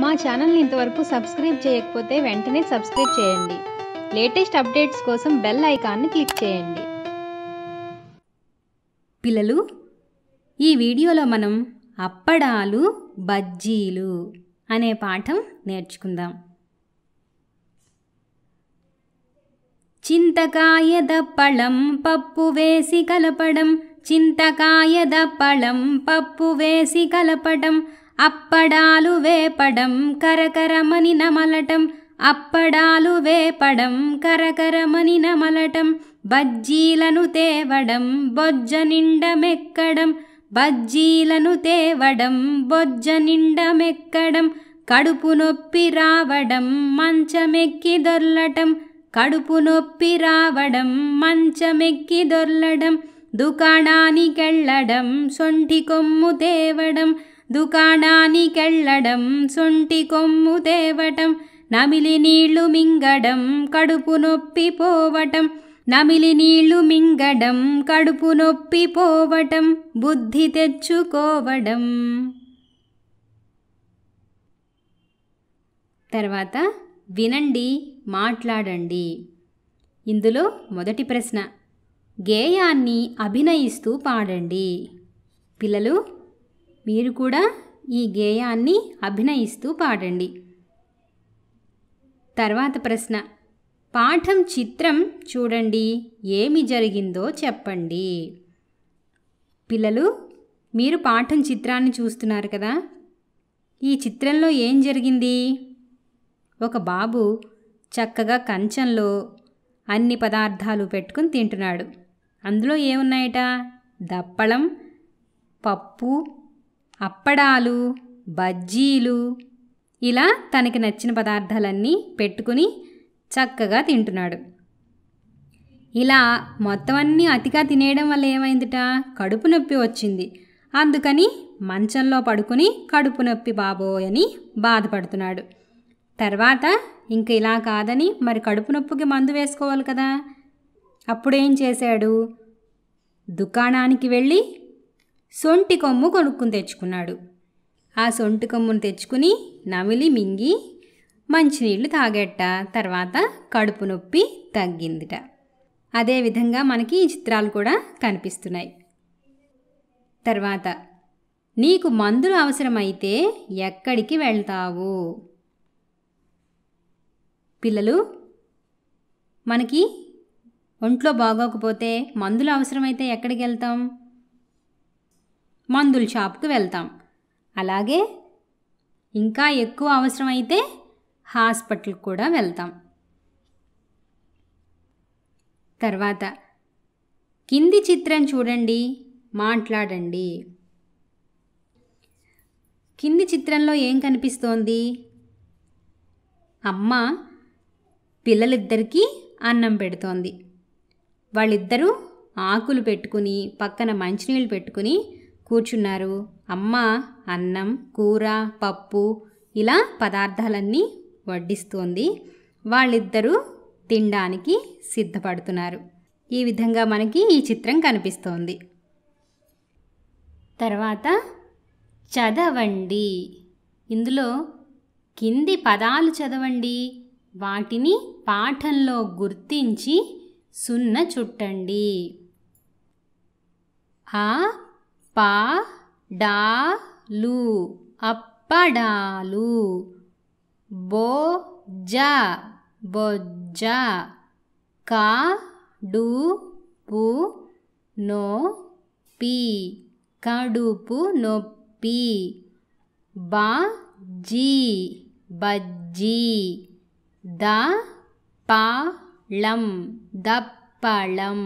మా ఛానల్ని ఇంతవరకు సబ్స్క్రైబ్ చేయకపోతే వెంటనే సబ్స్క్రైబ్ చేయండి లేటెస్ట్ అప్డేట్స్ కోసం బెల్ ఐకాన్ని క్లిక్ చేయండి పిల్లలు ఈ వీడియోలో మనం అప్పడాలు బజ్జీలు అనే పాఠం నేర్చుకుందాం దప్పళం పప్పు వేసి కలపడం దప్పళం పప్పు వేసి కలపడం అప్పడాలు వేపడం కరకరమని నమలటం అప్పడాలు వేపడం కరకరమని నమలటం బజ్జీలను తేవడం బొజ్జ నిండమెక్కడం బజ్జీలను తేవడం బొజ్జ నిండమెక్కడం కడుపు నొప్పి రావడం మంచమెక్కి దొర్లటం కడుపు నొప్పి రావడం మంచమెక్కి దొర్లడం దుకాణానికెళ్ళడం సొంటి కొమ్ము తేవడం దుకాణానికెళ్ళడం సొంటి కొమ్ము తేవటం నమిలి నీళ్లు మింగడం కడుపు నొప్పి పోవటం నమిలి నీళ్లు మింగడం కడుపు నొప్పి పోవటం బుద్ధి తెచ్చుకోవడం తర్వాత వినండి మాట్లాడండి ఇందులో మొదటి ప్రశ్న గేయాన్ని అభినయిస్తూ పాడండి పిల్లలు మీరు కూడా ఈ గేయాన్ని అభినయిస్తూ పాడండి తర్వాత ప్రశ్న పాఠం చిత్రం చూడండి ఏమి జరిగిందో చెప్పండి పిల్లలు మీరు పాఠం చిత్రాన్ని చూస్తున్నారు కదా ఈ చిత్రంలో ఏం జరిగింది ఒక బాబు చక్కగా కంచంలో అన్ని పదార్థాలు పెట్టుకుని తింటున్నాడు అందులో ఏమున్నాయట దప్పళం పప్పు అప్పడాలు బజ్జీలు ఇలా తనకి నచ్చిన పదార్థాలన్నీ పెట్టుకుని చక్కగా తింటున్నాడు ఇలా మొత్తం అన్నీ అతిగా తినేయడం వల్ల ఏమైందిట కడుపు నొప్పి వచ్చింది అందుకని మంచంలో పడుకుని కడుపు నొప్పి బాబోయని బాధపడుతున్నాడు తర్వాత ఇంక ఇలా కాదని మరి కడుపు నొప్పికి మందు వేసుకోవాలి కదా అప్పుడేం చేశాడు దుకాణానికి వెళ్ళి సొంటి కొమ్ము కొనుక్కుని తెచ్చుకున్నాడు ఆ సొంటి కొమ్మును తెచ్చుకుని నమిలి మింగి మంచినీళ్ళు తాగేట తర్వాత కడుపు నొప్పి తగ్గిందిట అదేవిధంగా మనకి ఈ చిత్రాలు కూడా కనిపిస్తున్నాయి తర్వాత నీకు మందులు అవసరమైతే ఎక్కడికి వెళ్తావు పిల్లలు మనకి ఒంట్లో బాగోకపోతే మందులు అవసరమైతే ఎక్కడికి వెళ్తాం మందుల షాప్కి వెళ్తాం అలాగే ఇంకా ఎక్కువ అవసరమైతే హాస్పిటల్కి కూడా వెళ్తాం తర్వాత కింది చిత్రం చూడండి మాట్లాడండి కింది చిత్రంలో ఏం కనిపిస్తోంది అమ్మ పిల్లలిద్దరికీ అన్నం పెడుతోంది వాళ్ళిద్దరూ ఆకులు పెట్టుకుని పక్కన మంచినీళ్ళు పెట్టుకుని కూర్చున్నారు అమ్మ అన్నం కూర పప్పు ఇలా పదార్థాలన్నీ వడ్డిస్తోంది వాళ్ళిద్దరూ తినడానికి సిద్ధపడుతున్నారు ఈ విధంగా మనకి ఈ చిత్రం కనిపిస్తోంది తర్వాత చదవండి ఇందులో కింది పదాలు చదవండి వాటిని పాఠంలో గుర్తించి సున్న చుట్టండి ఆ పాడాలు అప్పడాలు బో బొజ్జ కా పు నో పి కడుపు నొప్పి బా బజ్జి బజ్జీ ద పాళం దప్పళం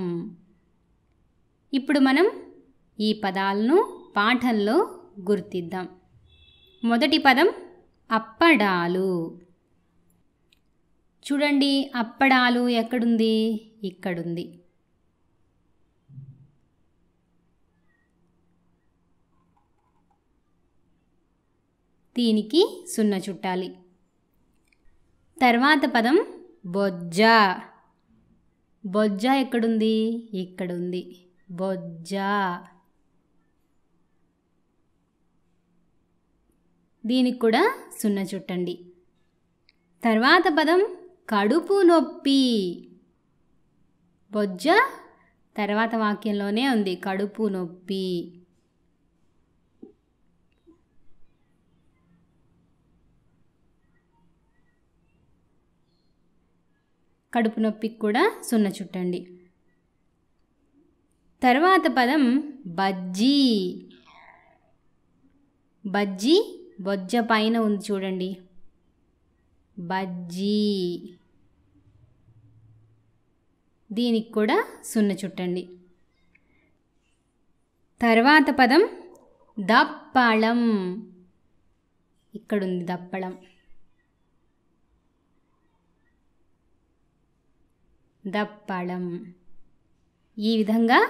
ఇప్పుడు మనం ఈ పదాలను పాఠంలో గుర్తిద్దాం మొదటి పదం అప్పడాలు చూడండి అప్పడాలు ఎక్కడుంది ఇక్కడుంది దీనికి సున్న చుట్టాలి తర్వాత పదం బొజ్జ బొజ్జ ఎక్కడుంది ఇక్కడుంది బొజ్జ దీనికి కూడా సున్నా చుట్టండి తర్వాత పదం కడుపు నొప్పి బొజ్జ తర్వాత వాక్యంలోనే ఉంది కడుపు నొప్పి కడుపు నొప్పికి కూడా సున్న చుట్టండి తర్వాత పదం బజ్జీ బజ్జీ బొజ్జ పైన ఉంది చూడండి బజ్జీ దీనికి కూడా సున్న చుట్టండి తర్వాత పదం దప్పళం ఇక్కడుంది దప్పళం దప్పళం ఈ విధంగా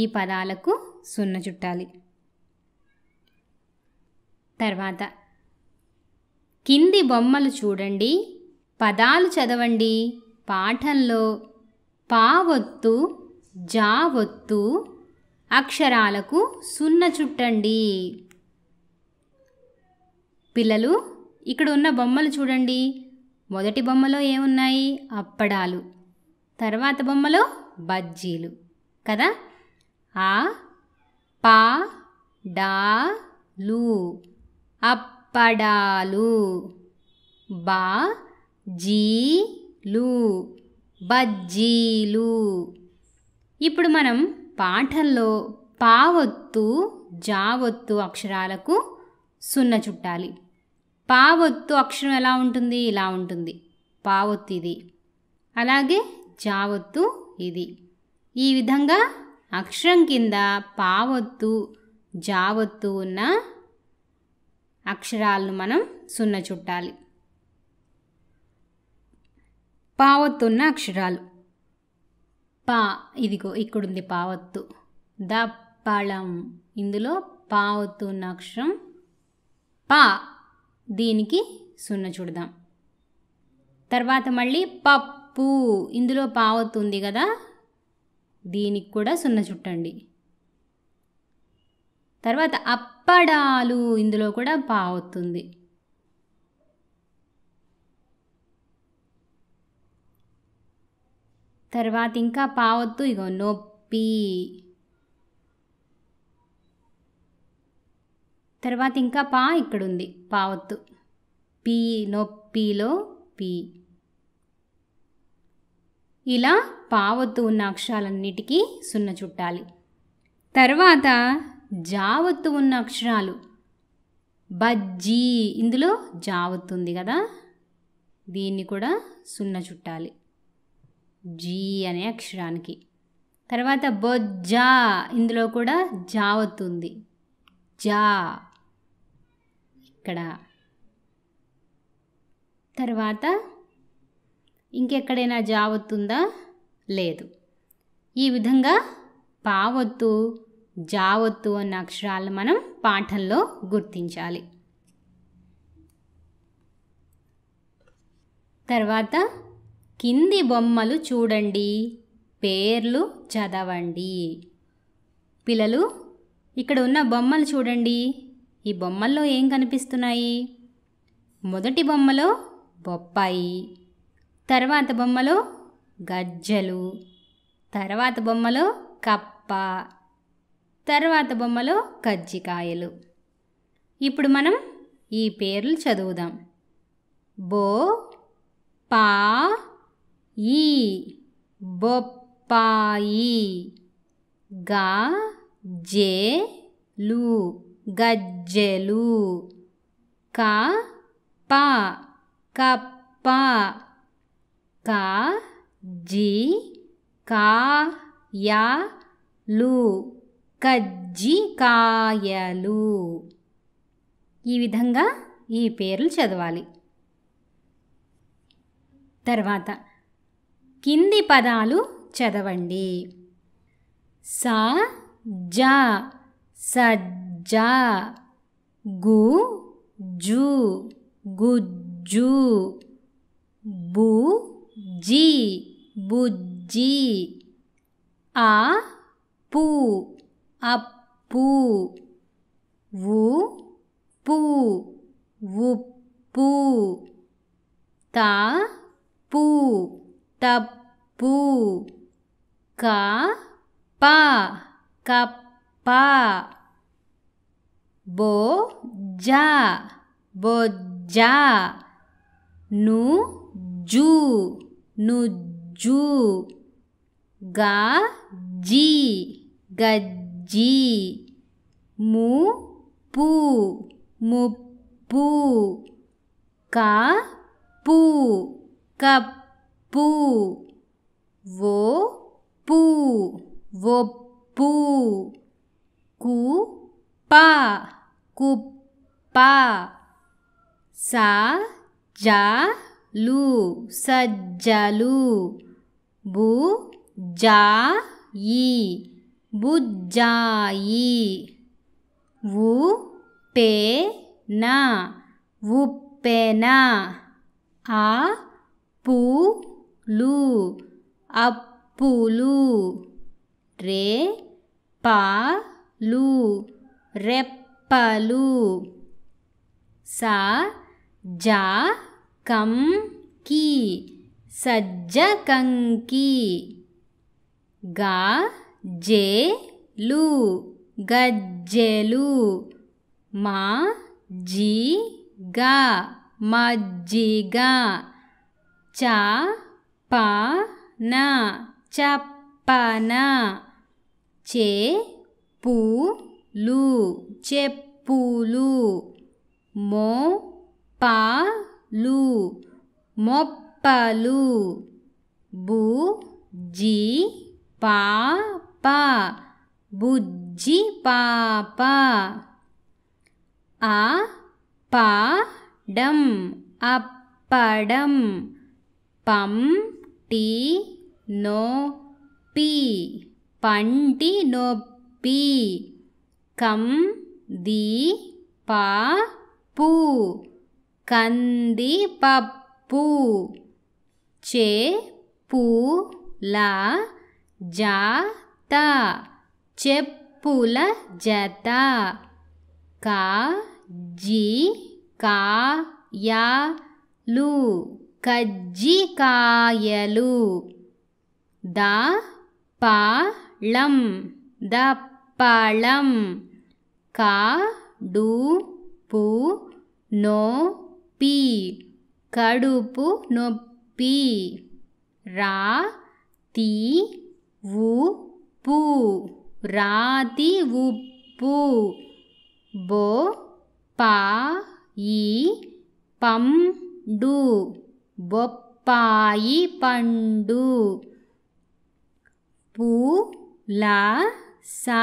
ఈ పదాలకు సున్న చుట్టాలి తర్వాత కింది బొమ్మలు చూడండి పదాలు చదవండి పాఠంలో పావొత్తు జావొత్తు అక్షరాలకు సున్న చుట్టండి పిల్లలు ఇక్కడ ఉన్న బొమ్మలు చూడండి మొదటి బొమ్మలో ఏమున్నాయి అప్పడాలు తర్వాత బొమ్మలో బజ్జీలు కదా ఆ పా డా లు అప్పడాలు బా జీలు బజ్జీలు ఇప్పుడు మనం పాఠంలో పావొత్తు జావొత్తు అక్షరాలకు సున్న చుట్టాలి పావొత్తు అక్షరం ఎలా ఉంటుంది ఇలా ఉంటుంది పావొత్తు ఇది అలాగే జావొత్తు ఇది ఈ విధంగా అక్షరం కింద పావొత్తు జావొత్తు ఉన్న అక్షరాలను మనం సున్న చుట్టాలి పావత్తున్న అక్షరాలు పా ఇదిగో ఇక్కడుంది పావత్తు ద పళం ఇందులో పావత్తున్న అక్షరం పా దీనికి సున్న చూడదాం తర్వాత మళ్ళీ పప్పు ఇందులో పావత్తుంది కదా దీనికి కూడా సున్న చుట్టండి తర్వాత అప్పడాలు ఇందులో కూడా పా అవుతుంది తర్వాత ఇంకా పావొద్దు ఇగో నొప్పి తర్వాత ఇంకా పా ఇక్కడుంది పావొత్తు పి నొప్పిలో పి ఇలా పావద్దు ఉన్న అక్షరాలన్నిటికీ సున్న చుట్టాలి తర్వాత జావత్తు ఉన్న అక్షరాలు బజ్జీ ఇందులో జావత్తుంది కదా దీన్ని కూడా సున్న చుట్టాలి జీ అనే అక్షరానికి తర్వాత బొజ్జా ఇందులో కూడా జావత్తుంది జా ఇక్కడ తర్వాత ఇంకెక్కడైనా జావత్తుందా లేదు ఈ విధంగా పావత్తు జావత్తు అన్న అక్షరాలను మనం పాఠంలో గుర్తించాలి తర్వాత కింది బొమ్మలు చూడండి పేర్లు చదవండి పిల్లలు ఇక్కడ ఉన్న బొమ్మలు చూడండి ఈ బొమ్మల్లో ఏం కనిపిస్తున్నాయి మొదటి బొమ్మలో బొప్పాయి తర్వాత బొమ్మలో గజ్జలు తర్వాత బొమ్మలో కప్ప తర్వాత బొమ్మలో కజ్జికాయలు ఇప్పుడు మనం ఈ పేర్లు చదువుదాం బో పా ఈ బొప్పాయి గా జే లు గజ్జెలు కా ప కప్ప కా జీ కా యా లు కజ్జికాయలు ఈ విధంగా ఈ పేర్లు చదవాలి తర్వాత కింది పదాలు చదవండి స జ సజ్జ గు జు గుజ్జు బు జి బుజ్జి ఆ పూ అప్పు ఉప్పు ఉప్పు తాపు తప్పు కప కప్ప బొజ్జ బొజ్జ నుజ్జు నుజ్జు జీ గజ్జి జీ ము పు ముప్పు కా పు కప్పు వో పు ఒప్పు కు ప కుప్ప సా జా లు సజ్జలు బు జా ఈ బుజ్జాయి వు పే నా ఉప్పెన ఆ పూలు అప్పులు రే పాలు రెప్పలు సా జా కం కి సజ్జకంకి గా జేలు గజ్జెలు మా జీ గా మజ్జిగ చ ప న చప్పన చే చెప్పులు మో పాలు మొప్పలు బు జీ పా బుజ్జి పాప ఆ పాడం అప్పడం పం టీ నో పి పంటి నొప్పి కం ది పా పు కంది పప్పు చే పు లా జా చెప్పుల జత కా జి జీ కాయలు కజ్జికాయలు ద పాళం దప్పళం నో పి కడుపు నొప్పి రా తీ ఊ ఉప్పు రాతి ఉప్పు బో పా ఈ పండు బొప్పాయి పండు పూ లా స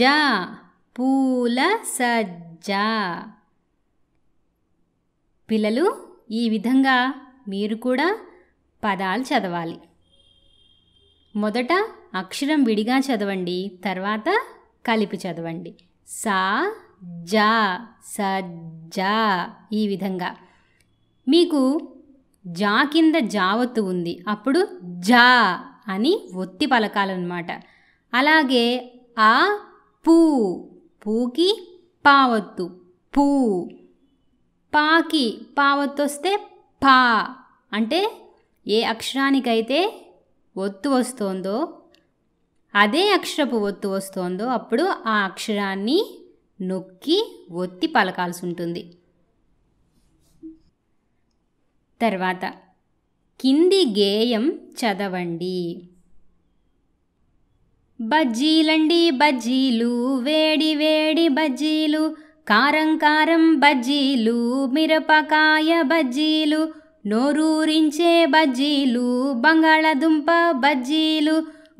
జ పూల సజ్జ పిల్లలు ఈ విధంగా మీరు కూడా పదాలు చదవాలి మొదట అక్షరం విడిగా చదవండి తర్వాత కలిపి చదవండి సా జా సజ్జా ఈ విధంగా మీకు జా కింద జావత్తు ఉంది అప్పుడు జా అని ఒత్తి పలకాలన్నమాట అలాగే ఆ పూ పూకి పావత్తు పూ పాకి పావత్తు వస్తే పా అంటే ఏ అక్షరానికైతే ఒత్తు వస్తోందో అదే అక్షరపు ఒత్తు వస్తోందో అప్పుడు ఆ అక్షరాన్ని నొక్కి ఒత్తి పలకాల్సి ఉంటుంది తర్వాత కింది గేయం చదవండి బజ్జీలండి బజ్జీలు వేడి వేడి బజ్జీలు కారం కారం బజ్జీలు మిరపకాయ బజ్జీలు నోరూరించే బజ్జీలు బంగాళదుంప బజ్జీలు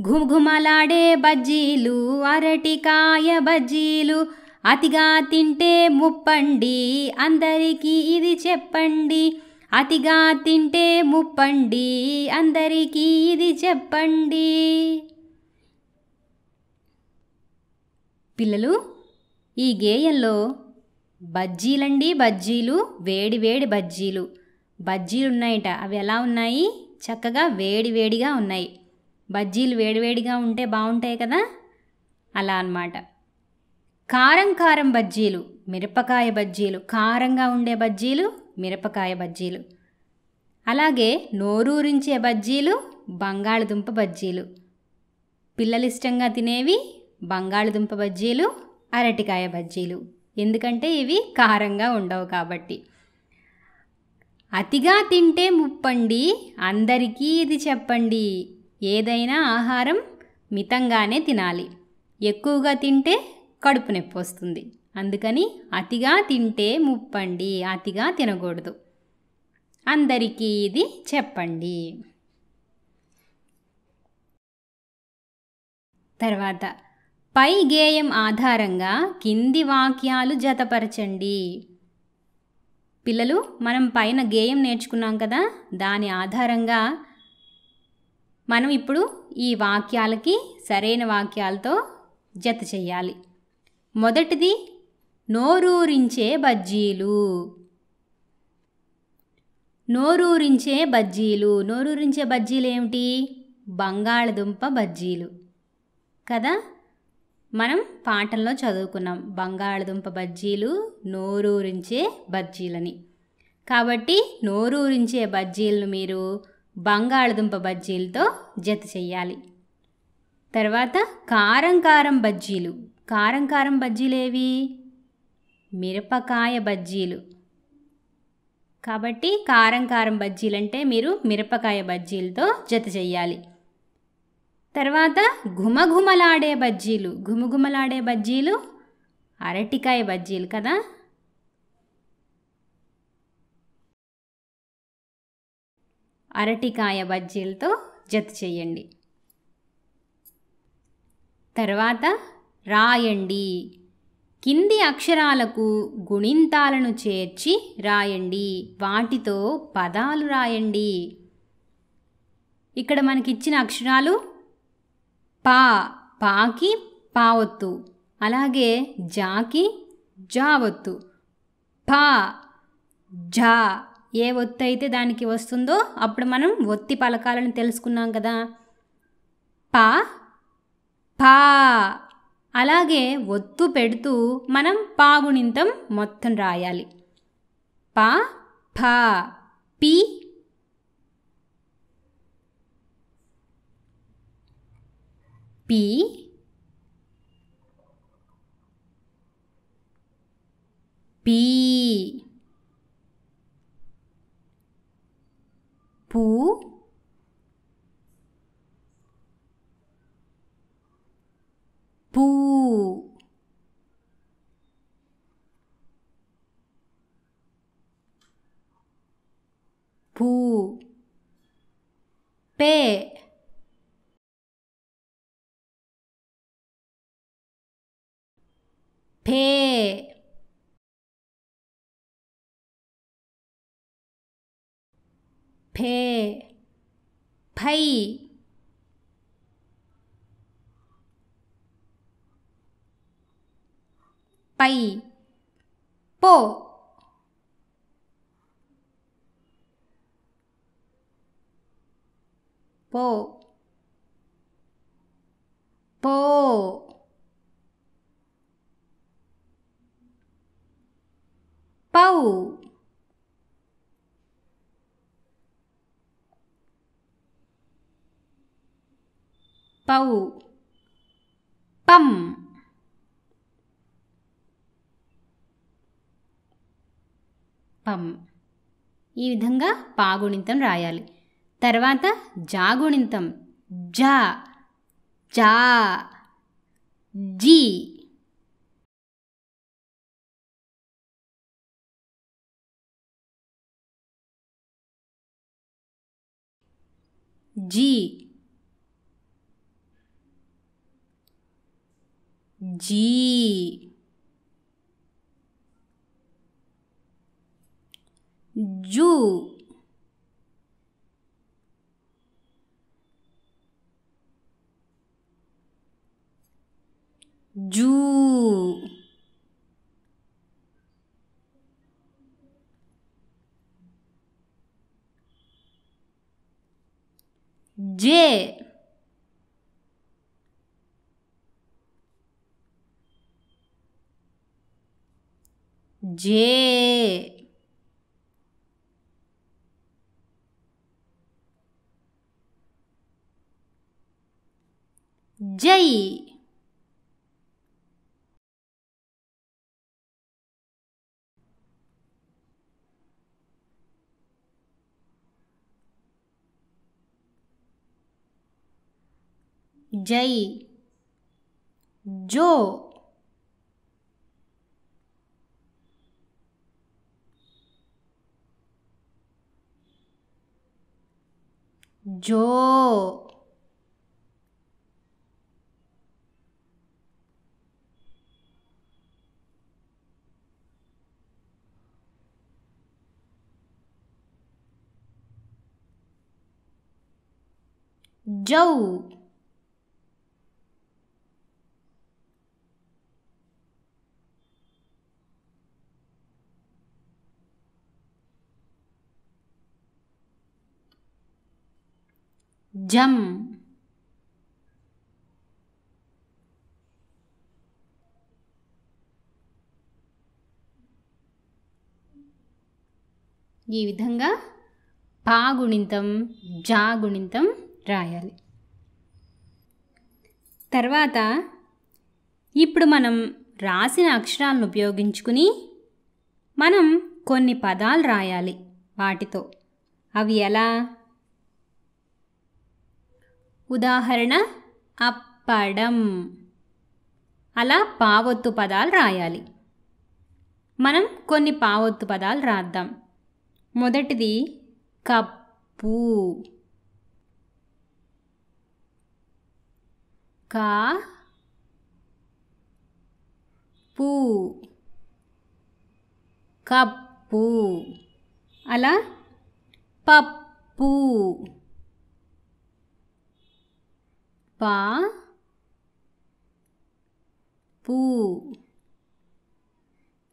ఘుమఘుమలాడే బజ్జీలు అరటికాయ బజ్జీలు అతిగా తింటే ముప్పండి అందరికీ ఇది చెప్పండి అతిగా తింటే ముప్పండి అందరికీ ఇది చెప్పండి పిల్లలు ఈ గేయంలో బజ్జీలండి బజ్జీలు వేడి వేడి బజ్జీలు బజ్జీలు ఉన్నాయట అవి ఎలా ఉన్నాయి చక్కగా వేడి వేడిగా ఉన్నాయి బజ్జీలు వేడివేడిగా ఉంటే బాగుంటాయి కదా అలా అనమాట కారం కారం బజ్జీలు మిరపకాయ బజ్జీలు కారంగా ఉండే బజ్జీలు మిరపకాయ బజ్జీలు అలాగే నోరూరించే బజ్జీలు బంగాళదుంప బజ్జీలు పిల్లలు ఇష్టంగా తినేవి బంగాళదుంప బజ్జీలు అరటికాయ బజ్జీలు ఎందుకంటే ఇవి కారంగా ఉండవు కాబట్టి అతిగా తింటే ముప్పండి అందరికీ ఇది చెప్పండి ఏదైనా ఆహారం మితంగానే తినాలి ఎక్కువగా తింటే కడుపు నొప్పి వస్తుంది అందుకని అతిగా తింటే ముప్పండి అతిగా తినకూడదు అందరికీ ఇది చెప్పండి తర్వాత పై గేయం ఆధారంగా కింది వాక్యాలు జతపరచండి పిల్లలు మనం పైన గేయం నేర్చుకున్నాం కదా దాని ఆధారంగా మనం ఇప్పుడు ఈ వాక్యాలకి సరైన వాక్యాలతో జత చేయాలి మొదటిది నోరూరించే బజ్జీలు నోరూరించే బజ్జీలు నోరూరించే బజ్జీలు ఏమిటి బంగాళదుంప బజ్జీలు కదా మనం పాఠంలో చదువుకున్నాం బంగాళదుంప బజ్జీలు నోరూరించే బజ్జీలని కాబట్టి నోరూరించే బజ్జీలను మీరు బంగాళదుంప బజ్జీలతో జత చేయాలి తర్వాత కారం కారం బజ్జీలు కారం కారం బజ్జీలు ఏవి మిరపకాయ బజ్జీలు కాబట్టి కారం కారం బజ్జీలు అంటే మీరు మిరపకాయ బజ్జీలతో జత చేయాలి తర్వాత ఘుమఘుమలాడే బజ్జీలు ఘుమఘుమలాడే బజ్జీలు అరటికాయ బజ్జీలు కదా అరటికాయ బజ్జీలతో జత చేయండి తర్వాత రాయండి కింది అక్షరాలకు గుణింతాలను చేర్చి రాయండి వాటితో పదాలు రాయండి ఇక్కడ మనకిచ్చిన అక్షరాలు పా పాకి పావత్తు అలాగే జాకి జావత్తు పా జా ఏ ఒత్తి అయితే దానికి వస్తుందో అప్పుడు మనం ఒత్తి పలకాలను తెలుసుకున్నాం కదా పా పా అలాగే ఒత్తు పెడుతూ మనం పాగుణింతం మొత్తం రాయాలి పా ఫా పి పి పీ 보, 보, 보, 빼, 배, 嘿，飞，飞，跑，跑，跑，跑。పౌ పం పం ఈ విధంగా పాగుణింతం రాయాలి తర్వాత జాగుణింతం జా జా జీ జీ जी जू जू जे जे जई जई जो जो Joe జం ఈ విధంగా పా గుణింతం జా గుణితం రాయాలి తర్వాత ఇప్పుడు మనం రాసిన అక్షరాలను ఉపయోగించుకుని మనం కొన్ని పదాలు రాయాలి వాటితో అవి ఎలా ఉదాహరణ అప్పడం అలా పావొత్తు పదాలు రాయాలి మనం కొన్ని పావొత్తు పదాలు రాద్దాం మొదటిది కప్పు కా పూ కప్పు అలా పప్పు పా పూ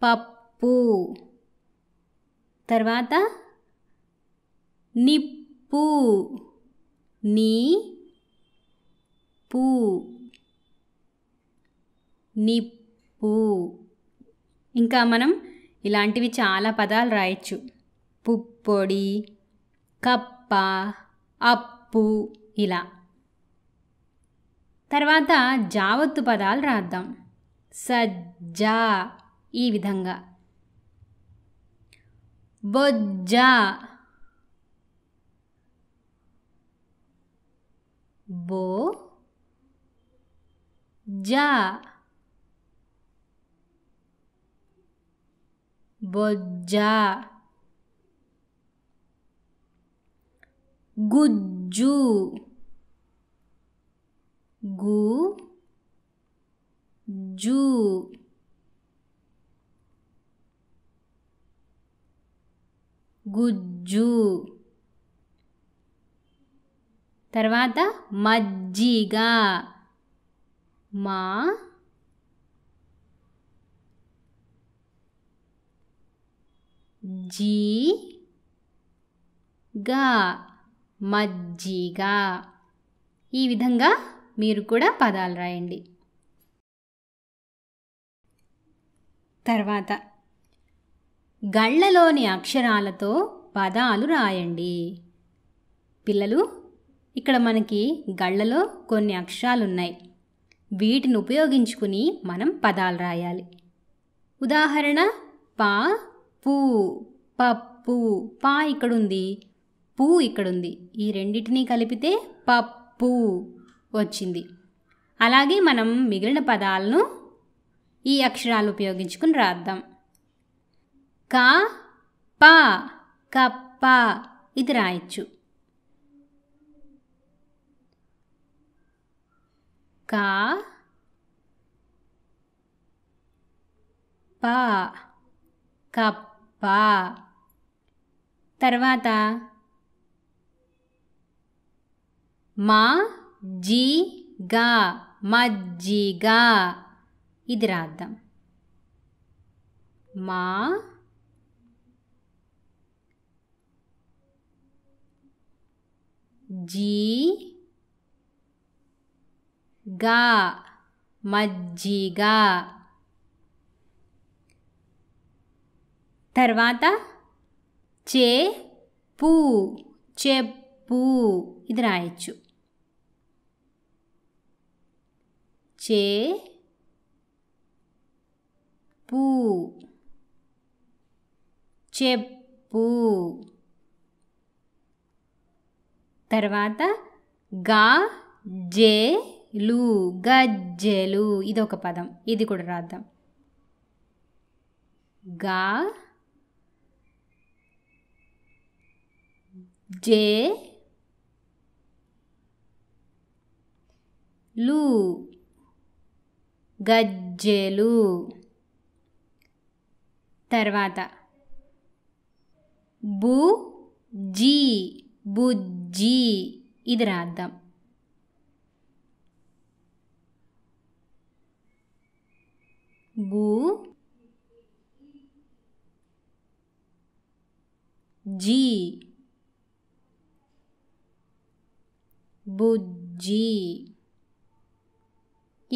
పప్పు తర్వాత నిప్పు నీ పూ నిప్పు ఇంకా మనం ఇలాంటివి చాలా పదాలు రాయొచ్చు పుప్పొడి కప్ప అప్పు ఇలా తర్వాత జావత్తు పదాలు రాద్దాం సజ్జా ఈ విధంగా బొజ్జా బో జా బొజ్జా గుజ్జు గు జూ గుజ్జు తర్వాత మజ్జిగ మా జీ గా మజ్జిగ ఈ విధంగా మీరు కూడా పదాలు రాయండి తర్వాత గళ్ళలోని అక్షరాలతో పదాలు రాయండి పిల్లలు ఇక్కడ మనకి గళ్ళలో కొన్ని అక్షరాలు ఉన్నాయి వీటిని ఉపయోగించుకుని మనం పదాలు రాయాలి ఉదాహరణ పా పూ పప్పు పా ఇక్కడుంది పూ ఇక్కడుంది ఈ రెండింటినీ కలిపితే పప్పు వచ్చింది అలాగే మనం మిగిలిన పదాలను ఈ అక్షరాలు ఉపయోగించుకుని రాద్దాం క ప కప్ప ఇది రాయొచ్చు క ప కప్ప తర్వాత మా జీ గా మజ్జిగా ఇది రాద్దాం మా జీ గా మజ్జిగా తర్వాత చే పూ చెప్పు ఇది రాయొచ్చు చే పూ చెప్పు తర్వాత గా జే లు గజ్జెలు ఇది ఒక పదం ఇది కూడా రాద్దాం గా జే లు గజ్జెలు తర్వాత బు జీ బుజ్జి ఇది రాద్దాం బు జీ బుజ్జి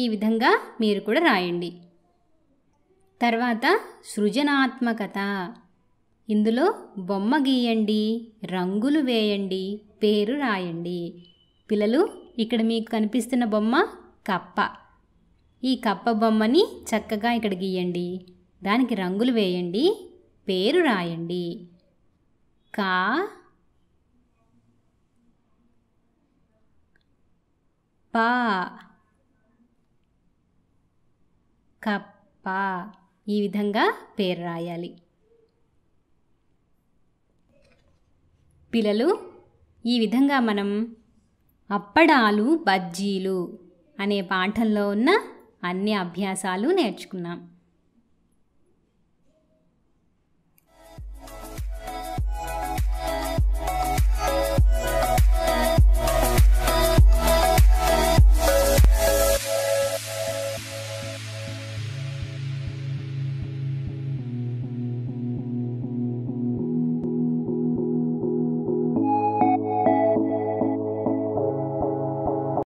ఈ విధంగా మీరు కూడా రాయండి తర్వాత సృజనాత్మకత ఇందులో బొమ్మ గీయండి రంగులు వేయండి పేరు రాయండి పిల్లలు ఇక్కడ మీకు కనిపిస్తున్న బొమ్మ కప్ప ఈ కప్ప బొమ్మని చక్కగా ఇక్కడ గీయండి దానికి రంగులు వేయండి పేరు రాయండి కా పా కప్ప ఈ విధంగా పేరు రాయాలి పిల్లలు ఈ విధంగా మనం అప్పడాలు బజ్జీలు అనే పాఠంలో ఉన్న అన్ని అభ్యాసాలు నేర్చుకున్నాం